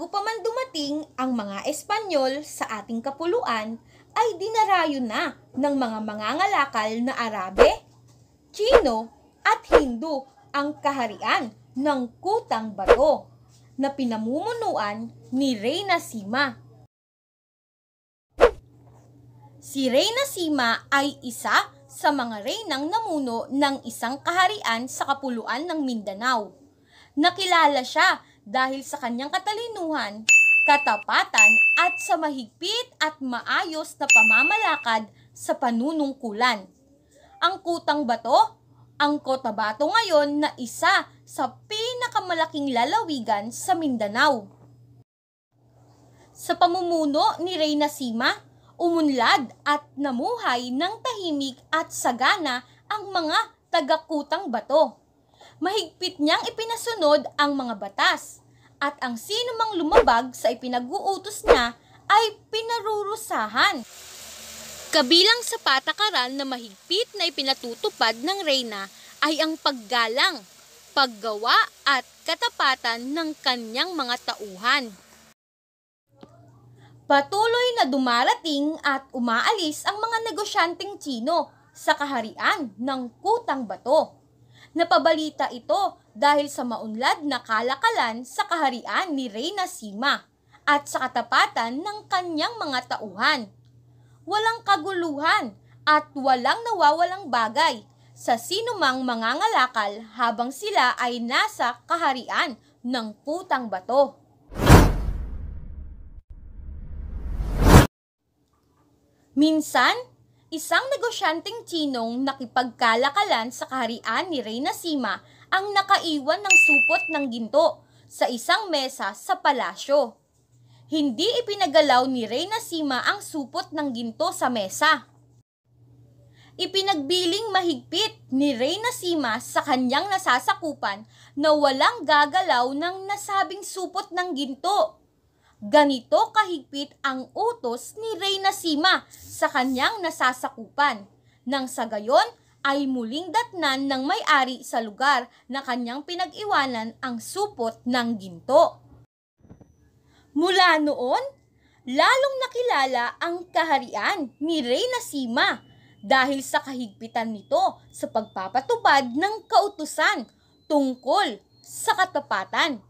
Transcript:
Bago pa man dumating ang mga Espanyol sa ating kapuluan, ay dinarayo na ng mga mangangalakal na Arabe, Chino at Hindu ang kaharian ng Kutang Bato na pinamumunuan ni Reyna Sima. Si Reyna Sima ay isa sa mga reynang namuno ng isang kaharian sa kapuluan ng Mindanao. Nakilala siya dahil sa kanyang katalinuhan, katapatan at sa mahigpit at maayos na pamamalakad sa panunungkulan. Ang kutang bato, ang Cotabato ngayon na isa sa pinakamalaking lalawigan sa Mindanao. Sa pamumuno ni Reyna Sima, umunlad at namuhay ng tahimik at sagana ang mga tagakutang bato mahigpit niyang ipinasunod ang mga batas at ang sino mang lumabag sa ipinag-uutos niya ay pinarurusahan. Kabilang sa patakaran na mahigpit na ipinatutupad ng Reyna ay ang paggalang, paggawa at katapatan ng kanyang mga tauhan. Patuloy na dumarating at umaalis ang mga negosyanteng Chino sa kaharian ng Kutang Bato. Napabalita ito dahil sa maunlad na kalakalan sa kaharian ni Reyna Sima at sa katapatan ng kanyang mga tauhan. Walang kaguluhan at walang nawawalang bagay sa sinumang mangangalakal habang sila ay nasa kaharian ng putang bato. Minsan, isang negosyanteng Chinong nakipagkalakalan sa kaharian ni Reyna Sima ang nakaiwan ng supot ng ginto sa isang mesa sa palasyo. Hindi ipinagalaw ni Reyna Sima ang supot ng ginto sa mesa. Ipinagbiling mahigpit ni Reyna Sima sa kanyang nasasakupan na walang gagalaw ng nasabing supot ng ginto Ganito kahigpit ang utos ni Reyna Sima sa kanyang nasasakupan. Nang sa gayon ay muling datnan ng may-ari sa lugar na kanyang pinag-iwanan ang supot ng ginto. Mula noon, lalong nakilala ang kaharian ni Reyna Sima dahil sa kahigpitan nito sa pagpapatubad ng kautusan tungkol sa katapatan.